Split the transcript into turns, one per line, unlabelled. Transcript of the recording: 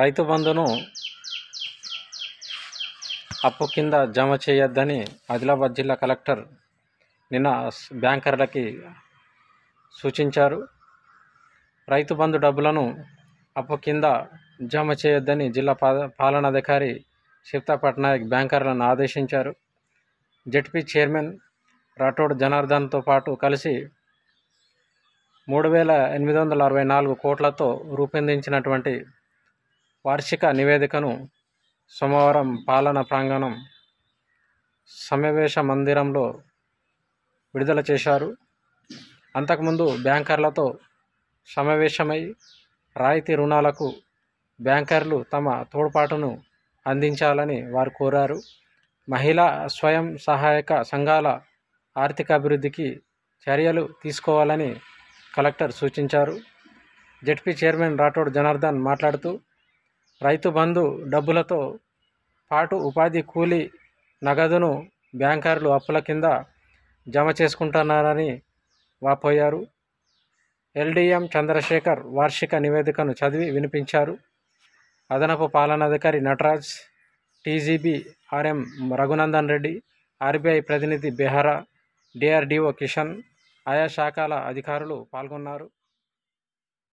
రైతు బంధును అప్పు కింద జమ చేయొద్దని ఆదిలాబాద్ జిల్లా కలెక్టర్ నిన్న బ్యాంకర్లకి సూచించారు రైతు బంధు డబ్బులను అప్పు కింద జమ చేయొద్దని జిల్లా పాలనాధికారి శిప్తా పట్నాయక్ బ్యాంకర్లను ఆదేశించారు జెడ్పీ చైర్మన్ రాఠోడ్ జనార్దన్తో పాటు కలిసి మూడు వేల ఎనిమిది వందల అరవై నాలుగు కోట్లతో రూపొందించినటువంటి వార్షిక నివేదికను సోమవారం పాలన ప్రాంగణం సమావేశ మందిరంలో విడుదల చేశారు అంతకుముందు బ్యాంకర్లతో సమావేశమై రాయితీ రుణాలకు బ్యాంకర్లు తమ తోడ్పాటును అందించాలని వారు కోరారు మహిళా స్వయం సహాయక సంఘాల ఆర్థికాభివృద్ధికి చర్యలు తీసుకోవాలని కలెక్టర్ సూచించారు జెడ్పీ చైర్మన్ రాఠోడ్ జనార్దన్ మాట్లాడుతూ రైతు బంధు డబ్బులతో పాటు ఉపాధి కూలీ నగదును బ్యాంకర్లు అప్పుల కింద జమ చేసుకుంటున్నారని వాపోయారు ఎల్డీఎం చంద్రశేఖర్ వార్షిక నివేదికను చదివి వినిపించారు అదనపు పాలనాధికారి Nataraj TGB RM Raghunandan Reddy RBI ప్రతినిధి బెహరా డిఆర్డిఓ కిషన్ ఆయా శాఖల అధికారులు పాల్గొన్నారు